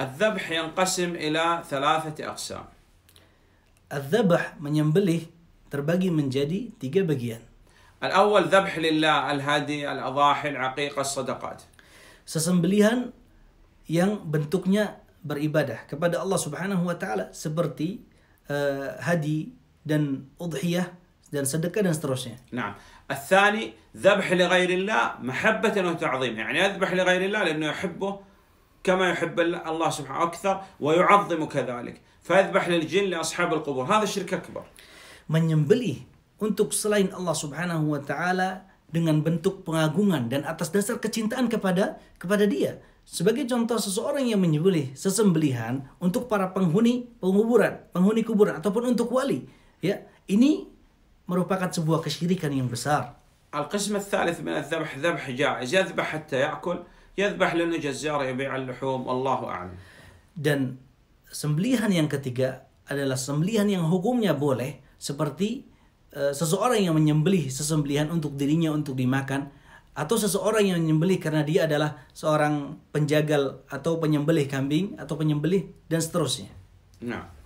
الذبح ينقسم إلى ثلاثة أقسام. الذبح من ينبله ترباجي من جدي تيجا الأول ذبح لله الهدي الأضاحي العقيقة الصدقات. Sesembelihan ين bentuknya beribadah kepada الله سبحانه وتعالى سبرتي هدي دن أضحية دن صدقة دن sedekah نعم. الثاني ذبح لغير الله محبة وتعظيم يعني أذبح لغير الله لأنه يحبه كما يحب الله سبحانه أكثر ويعظم كذلك فيذبح للجن لأصحاب القبور هذا أكبر untuk selain Allah Subhanahu wa taala dengan bentuk pengagungan dan atas dasar kecintaan kepada kepada Dia. Sebagai contoh seseorang yang menyembelih sesembelihan untuk para penghuni penguburan, penghuni kuburan ataupun untuk wali, ya. Ini merupakan sebuah kesyirikan yang besar. Al-qism ats-tsalits min adh-dhabh dhabh ja'iz, yadhbah hatta ya'kul يذبح لنا جزار يبيع اللحوم والله أعلم dan sembelihan yang ketiga adalah sembelihan yang hukumnya boleh seperti uh, seseorang yang menyembelih sesembelihan untuk dirinya untuk dimakan atau seseorang yang menyembelih karena dia adalah seorang penjagal atau penyembelih kambing atau penyembelih dan seterusnya. Nah.